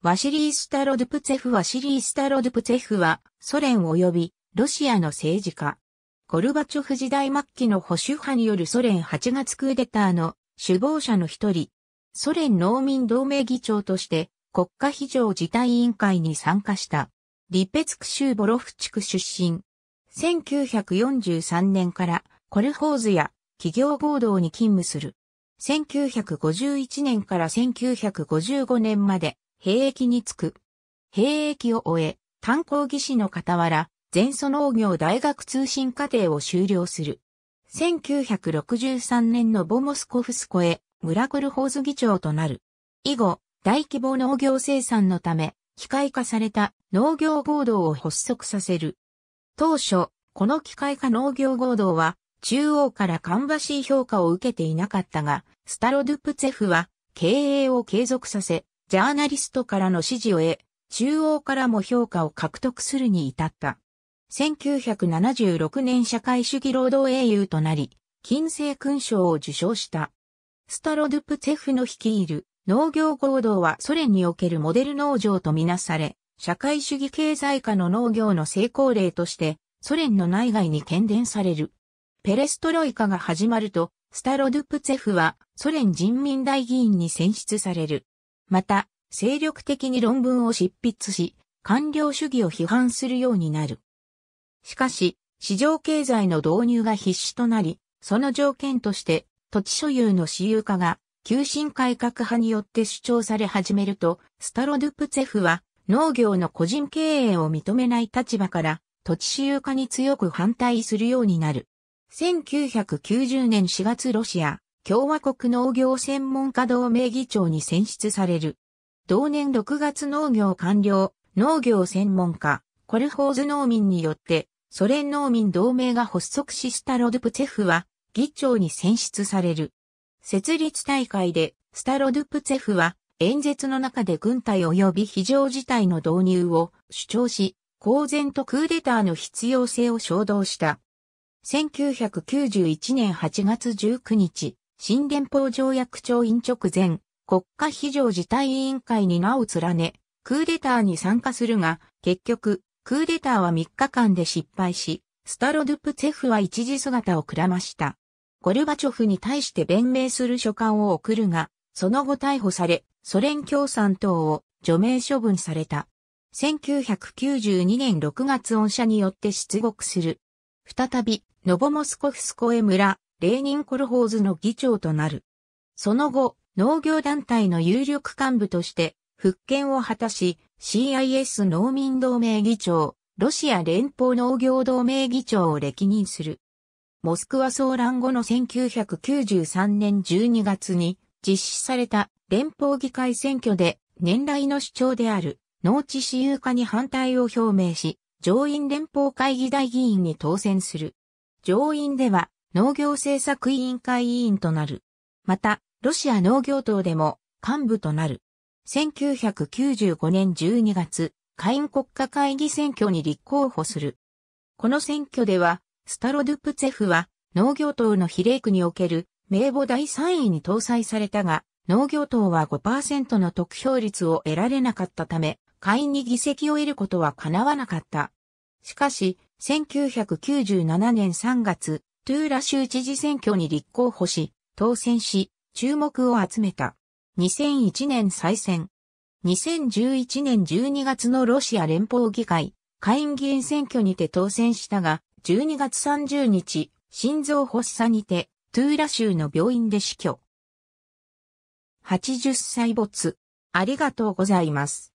ワシリー・スタロドゥプツェフワシリー・スタロドゥプツェフは、ソ連及びロシアの政治家。ゴルバチョフ時代末期の保守派によるソ連8月クーデターの首謀者の一人。ソ連農民同盟議長として国家非常事態委員会に参加した。リペツク州ボロフ地区出身。1943年からコルホーズや企業合同に勤務する。1951年から1955年まで兵役につく。兵役を終え、炭鉱技師の傍ら、前祖農業大学通信課程を修了する。1963年のボモスコフスコへ、ムラコルホーズ議長となる。以後、大規模農業生産のため、機械化された農業合同を発足させる。当初、この機械化農業合同は、中央から芳しい評価を受けていなかったが、スタロドゥプツェフは、経営を継続させ、ジャーナリストからの支持を得、中央からも評価を獲得するに至った。1976年社会主義労働英雄となり、金星勲章を受章した。スタロドゥプツェフの率いる農業合同はソ連におけるモデル農場とみなされ、社会主義経済化の農業の成功例として、ソ連の内外に喧伝される。ペレストロイカが始まると、スタロドゥプツェフはソ連人民大議員に選出される。また、精力的に論文を執筆し、官僚主義を批判するようになる。しかし、市場経済の導入が必至となり、その条件として、土地所有の私有化が、急進改革派によって主張され始めると、スタロドゥプツェフは、農業の個人経営を認めない立場から、土地私有化に強く反対するようになる。1990年4月ロシア、共和国農業専門家同盟議長に選出される。同年6月農業完了、農業専門家、コルホーズ農民によって、ソ連農民同盟が発足しスタロドゥプツェフは、議長に選出される。設立大会で、スタロドゥプツェフは、演説の中で軍隊及び非常事態の導入を主張し、公然とクーデターの必要性を衝動した。1991年8月19日、新連邦条約調印直前、国家非常事態委員会に名を連ね、クーデターに参加するが、結局、クーデターは3日間で失敗し、スタロドゥプツェフは一時姿をくらました。ゴルバチョフに対して弁明する書簡を送るが、その後逮捕され、ソ連共産党を除名処分された。1992年6月恩赦によって出国する。再び、ノボモスコフスコエ村、レーニンコルホーズの議長となる。その後、農業団体の有力幹部として復権を果たし、CIS 農民同盟議長、ロシア連邦農業同盟議長を歴任する。モスクワ騒乱後の1993年12月に実施された連邦議会選挙で年来の主張である農地私有化に反対を表明し、上院連邦会議大議員に当選する。上院では農業政策委員会委員となる。また、ロシア農業党でも幹部となる。1995年12月、下院国家会議選挙に立候補する。この選挙では、スタロドゥプツェフは農業党の比例区における名簿第3位に搭載されたが、農業党は5%の得票率を得られなかったため、下院に議席を得ることは叶わなかった。しかし、1997年3月、トゥーラ州知事選挙に立候補し、当選し、注目を集めた。2001年再選。2011年12月のロシア連邦議会、下院議員選挙にて当選したが、12月30日、心臓発作にて、トゥーラ州の病院で死去。80歳没。ありがとうございます。